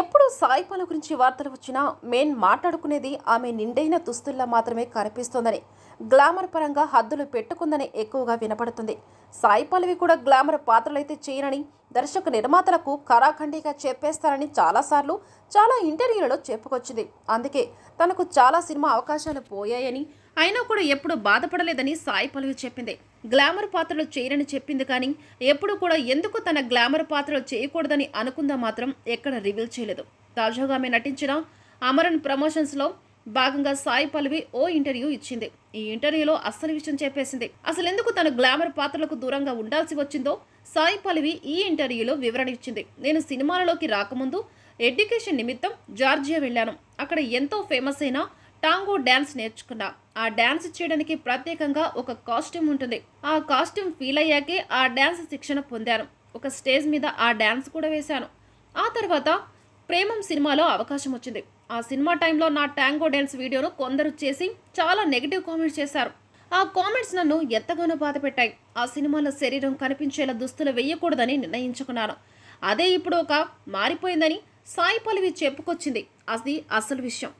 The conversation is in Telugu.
ఎప్పుడు సాయి పలు గురించి వార్తలు వచ్చినా మేన్ మాట్లాడుకునేది ఆమె నిండైన దుస్తుల్లో మాత్రమే కనిపిస్తోందని గ్లామర్ పరంగా హద్దులు పెట్టుకుందని ఎక్కువగా వినపడుతుంది సాయి పల్లవి కూడా గ్లామర్ పాత్రలైతే చేయనని దర్శక నిర్మాతలకు కరాఖండిగా చెప్పేస్తారని చాలాసార్లు చాలా ఇంటర్వ్యూలలో చెప్పుకొచ్చింది అందుకే తనకు చాలా సినిమా అవకాశాలు పోయాయని అయినా కూడా ఎప్పుడూ బాధపడలేదని సాయి పల్లవి చెప్పింది గ్లామర్ పాత్రలు చేయరని చెప్పింది కానీ ఎప్పుడు కూడా ఎందుకు తన గ్లామర్ పాత్రలు చేయకూడదని అనుకుందా మాత్రం ఎక్కడ రివీల్ చేయలేదు తాజాగా ఆమె నటించిన అమరన్ ప్రమోషన్స్లో భాగంగా సాయి పల్లవి ఓ ఇంటర్వ్యూ ఇచ్చింది ఈ ఇంటర్వ్యూలో అస్సలు విషయం చెప్పేసింది అసలు ఎందుకు తన గ్లామర్ పాత్రలకు దూరంగా ఉండాల్సి వచ్చిందో సాయి పల్లవి ఈ ఇంటర్వ్యూలో వివరణ ఇచ్చింది నేను సినిమాలలోకి రాకముందు ఎడ్యుకేషన్ నిమిత్తం జార్జియా వెళ్ళాను అక్కడ ఎంతో ఫేమస్ అయిన టాంగో డ్యాన్స్ నేర్చుకున్నా ఆ డ్యాన్స్ చేయడానికి ప్రత్యేకంగా ఒక కాస్ట్యూమ్ ఉంటుంది ఆ కాస్ట్యూమ్ ఫీల్ అయ్యాకే ఆ డ్యాన్స్ శిక్షణ పొందాను ఒక స్టేజ్ మీద ఆ డ్యాన్స్ కూడా వేశాను ఆ తర్వాత ప్రేమం సినిమాలో అవకాశం వచ్చింది ఆ సినిమా టైంలో నా ట్యాంగో డ్యాన్స్ వీడియోను కొందరు చేసి చాలా నెగిటివ్ కామెంట్స్ చేశారు ఆ కామెంట్స్ నన్ను ఎంతగానో బాధ పెట్టాయి ఆ సినిమాలో శరీరం కనిపించేలా దుస్తులు వేయకూడదని నిర్ణయించుకున్నాను అదే ఇప్పుడు ఒక మారిపోయిందని సాయి పల్లవి చెప్పుకొచ్చింది అది అసలు విషయం